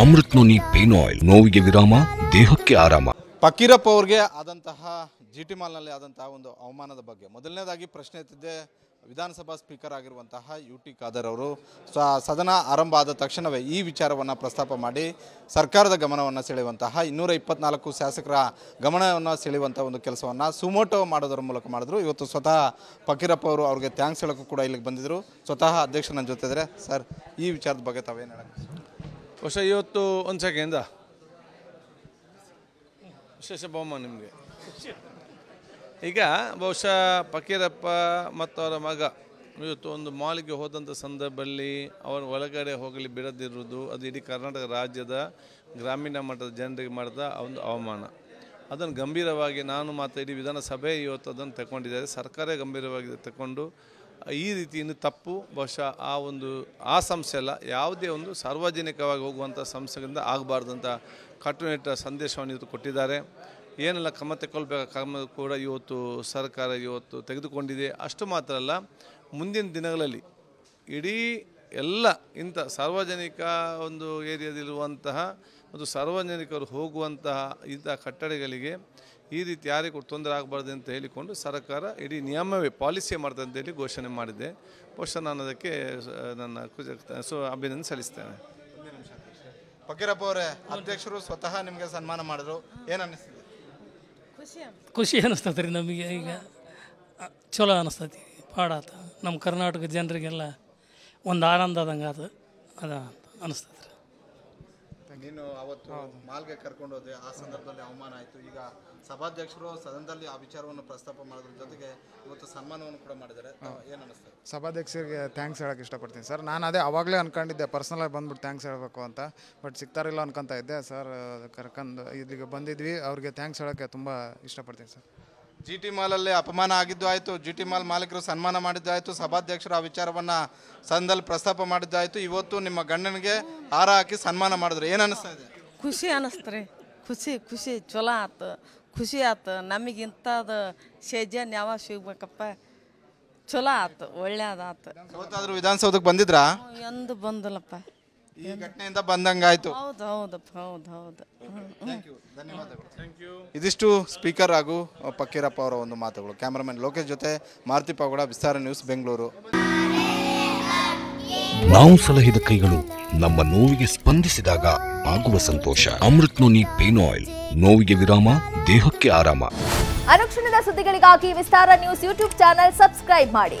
Amrit noni pain oil ನೋವಿಗೆ ವಿರಾಮ ದೇಹಕ್ಕೆ ಆರಾಮ ಫಕೀರಪ್ಪ ಅವ್ರಿಗೆ ಆದಂತಹ ಜಿ ಟಿ ಮಾಲ್ನಲ್ಲಿ ಆದಂತಹ ಒಂದು ಅವಮಾನದ ಬಗ್ಗೆ ಮೊದಲನೇದಾಗಿ ಪ್ರಶ್ನೆ ಎತ್ತಿದ್ದೆ ವಿಧಾನಸಭಾ ಸ್ಪೀಕರ್ ಆಗಿರುವಂತಹ ಯು ಟಿ ಖಾದರ್ ಅವರು ಸೊ ಸದನ ಆರಂಭ ಆದ ತಕ್ಷಣವೇ ಈ ವಿಚಾರವನ್ನು ಪ್ರಸ್ತಾಪ ಮಾಡಿ ಸರ್ಕಾರದ ಗಮನವನ್ನು ಸೆಳೆಯುವಂತಹ ಇನ್ನೂರ ಇಪ್ಪತ್ನಾಲ್ಕು ಶಾಸಕರ ಗಮನವನ್ನು ಸೆಳೆಯುವಂಥ ಒಂದು ಕೆಲಸವನ್ನು ಸುಮೋಟೋ ಮಾಡೋದರ ಮೂಲಕ ಮಾಡಿದ್ರು ಇವತ್ತು ಸ್ವತಃ ಫಕೀರಪ್ಪ ಅವರು ಅವ್ರಿಗೆ ಥ್ಯಾಂಕ್ಸ್ ಹೇಳೋಕ್ಕೂ ಕೂಡ ಇಲ್ಲಿಗೆ ಬಂದಿದ್ದರು ಸ್ವತಃ ಅಧ್ಯಕ್ಷ ನನ್ನ ಜೊತೆ ಇದ್ದರೆ ಸರ್ ಈ ವಿಚಾರದ ಬಗ್ಗೆ ತಾವೇನು ಹೇಳೋಕ್ಕೆ ಹೊಸ ಇವತ್ತು ಒಂದು ಸೆಕೆಂಡ ವಿಶೇಷ ಬಹುಮಾನ ನಿಮಗೆ ಈಗ ಬಹುಶಃ ಪಕೀರಪ್ಪ ಮತ್ತು ಅವರ ಮಗ ಇವತ್ತು ಒಂದು ಮಾಲಿಗೆ ಹೋದಂಥ ಸಂದರ್ಭದಲ್ಲಿ ಅವರು ಒಳಗಡೆ ಹೋಗಲಿ ಬಿಡದಿರುವುದು ಅದು ಇಡೀ ಕರ್ನಾಟಕ ರಾಜ್ಯದ ಗ್ರಾಮೀಣ ಮಟ್ಟದ ಜನರಿಗೆ ಮಾಡಿದ ಒಂದು ಅವಮಾನ ಅದನ್ನು ಗಂಭೀರವಾಗಿ ನಾನು ಮತ್ತು ಇಡೀ ವಿಧಾನಸಭೆ ಇವತ್ತು ಅದನ್ನು ತಗೊಂಡಿದ್ದಾರೆ ಸರ್ಕಾರ ಗಂಭೀರವಾಗಿ ತಗೊಂಡು ಈ ರೀತಿಯಿಂದ ತಪ್ಪು ಬಹುಶಃ ಆ ಒಂದು ಆ ಸಂಸ್ಥೆ ಅಲ್ಲ ಯಾವುದೇ ಒಂದು ಸಾರ್ವಜನಿಕವಾಗಿ ಹೋಗುವಂಥ ಸಂಸ್ಥೆಗಳಿಂದ ಆಗಬಾರ್ದು ಕಟ್ಟುನಿಟ್ಟ ಸಂದೇಶವನ್ನು ಇವತ್ತು ಕೊಟ್ಟಿದ್ದಾರೆ ಏನೆಲ್ಲ ಕ್ರಮ ತಗೊಳ್ಬೇಕು ಕ್ರಮ ಕೂಡ ಇವತ್ತು ಸರ್ಕಾರ ಇವತ್ತು ತೆಗೆದುಕೊಂಡಿದೆ ಅಷ್ಟು ಮಾತ್ರ ಅಲ್ಲ ಮುಂದಿನ ದಿನಗಳಲ್ಲಿ ಇಡೀ ಎಲ್ಲ ಇಂಥ ಸಾರ್ವಜನಿಕ ಒಂದು ಏರಿಯಾದಲ್ಲಿರುವಂತಹ ಅದು ಸಾರ್ವಜನಿಕರು ಹೋಗುವಂತಹ ಇಂಥ ಕಟ್ಟಡಗಳಿಗೆ ಈ ರೀತಿ ಯಾರಿಗೂ ತೊಂದರೆ ಆಗಬಾರ್ದು ಅಂತ ಹೇಳಿಕೊಂಡು ಸರ್ಕಾರ ಇಡೀ ನಿಯಮವೇ ಪಾಲಿಸಿ ಮಾಡ್ತದೆ ಹೇಳಿ ಘೋಷಣೆ ಮಾಡಿದ್ದೆ ಬಹುಶಃ ನಾನು ಅದಕ್ಕೆ ನನ್ನ ಸೊ ಅಭಿನಂದನೆ ಸಲ್ಲಿಸ್ತೇನೆ ಫಕೀರಪ್ಪ ಅವರೇ ಅಧ್ಯಕ್ಷರು ಸ್ವತಃ ನಿಮಗೆ ಸನ್ಮಾನ ಮಾಡಿದ್ರು ಏನು ಅನ್ನಿಸ್ತದೆ ಖುಷಿ ಖುಷಿ ಅನ್ನಿಸ್ತದೆ ರೀ ನಮಗೆ ಈಗ ಚಲೋ ಅನ್ನಿಸ್ತೈತಿ ಪಾಡಾತ ನಮ್ಮ ಕರ್ನಾಟಕ ಜನರಿಗೆಲ್ಲ ಒಂದು ಆನಂದ ಆದಂಗೆ ಅದು ಅದು ಅನಿಸ್ತದೆ ರೀ ನೀನು ಅವತ್ತು ಮಾಲ್ಗೆ ಕರ್ಕೊಂಡು ಹೋದೆ ಆ ಸಂದರ್ಭದಲ್ಲಿ ಅವಮಾನ ಆಯಿತು ಈಗ ಸಭಾಧ್ಯಕ್ಷರು ಸದನದಲ್ಲಿ ಆ ವಿಚಾರವನ್ನು ಪ್ರಸ್ತಾಪ ಮಾಡೋದ್ರ ಜೊತೆಗೆ ಇವತ್ತು ಸನ್ಮಾನವನ್ನು ಕೂಡ ಮಾಡಿದ್ದಾರೆ ಏನು ಅನಿಸ್ತದೆ ಸಭಾಧ್ಯಕ್ಷರಿಗೆ ಥ್ಯಾಂಕ್ಸ್ ಹೇಳಕ್ಕೆ ಇಷ್ಟಪಡ್ತೀನಿ ಸರ್ ನಾನು ಅದೇ ಅವಾಗಲೇ ಅನ್ಕೊಂಡಿದ್ದೆ ಪರ್ಸನಲಾಗಿ ಬಂದ್ಬಿಟ್ಟು ಥ್ಯಾಂಕ್ಸ್ ಹೇಳಬೇಕು ಅಂತ ಬಟ್ ಸಿಗ್ತಾರಿಲ್ಲ ಅನ್ಕೊತಾ ಇದ್ದೆ ಸರ್ ಕರ್ಕೊಂಡು ಇಲ್ಲಿಗೆ ಬಂದಿದ್ವಿ ಅವ್ರಿಗೆ ಥ್ಯಾಂಕ್ಸ್ ಹೇಳೋಕ್ಕೆ ತುಂಬ ಇಷ್ಟಪಡ್ತೀನಿ ಸರ್ ಜಿ ಟಿ ಮಾಲಲ್ಲಿ ಅಪಮಾನ ಆಗಿದ್ದು ಆಯಿತು ಜಿ ಟಿ ಮಾಲ್ ಮಾಲೀಕರು ಸನ್ಮಾನ ಮಾಡಿದ್ದು ಆಯಿತು ಸಭಾಧ್ಯಕ್ಷರು ಆ ವಿಚಾರವನ್ನು ಸಂದಲ್ಲಿ ಪ್ರಸ್ತಾಪ ಮಾಡಿದ್ದು ಇವತ್ತು ನಿಮ್ಮ ಗಂಡನಿಗೆ ಹಾರ ಹಾಕಿ ಸನ್ಮಾನ ಮಾಡಿದ್ರು ಏನು ಅನಿಸ್ತಾ ಇದೆ ಖುಷಿ ಅನ್ನಿಸ್ತ್ರಿ ಖುಷಿ ಖುಷಿ ಚಲೋ ಆತು ಖುಷಿ ಆತು ನಮಗಿಂಥದ್ದು ಸೇಜನ್ ಯಾವಾಗ ಸಿಗಬೇಕಪ್ಪ ಚಲೋ ಆತು ಒಳ್ಳೆಯದಾತು ಸೋತಾದ್ರೂ ವಿಧಾನಸೌಧಕ್ಕೆ ಬಂದಿದ್ರಾ ಎಂದು ಬಂದಲ್ಲಪ್ಪ ಈ ಘಟನೆಯಿಂದ ಬಂದಂಗಾಯ್ತು ಹೌದು ಇದಿಷ್ಟು ಸ್ಪೀಕರ್ ಹಾಗೂ ಪಕ್ಕೀರಪ್ಪ ಅವರ ಒಂದು ಮಾತುಗಳು ಕ್ಯಾಮರಾಮನ್ ಲೋಕೇಶ್ ಜೊತೆ ಮಾರುತಿ ಕೂಡ ವಿಸ್ತಾರ ನ್ಯೂಸ್ ಬೆಂಗಳೂರು ನಾವು ಸಲಹಿದ ಕೈಗಳು ನಮ್ಮ ನೋವಿಗೆ ಸ್ಪಂದಿಸಿದಾಗ ಆಗುವ ಸಂತೋಷ ಅಮೃತ್ ನೋನಿ ಪೇನ್ ಆಯಿಲ್ ನೋವಿಗೆ ವಿರಾಮ ದೇಹಕ್ಕೆ ಆರಾಮ ಅನುಕ್ಷಣದ ಸುದ್ದಿಗಳಿಗಾಗಿ Vistara news YouTube channel subscribe ಮಾಡಿ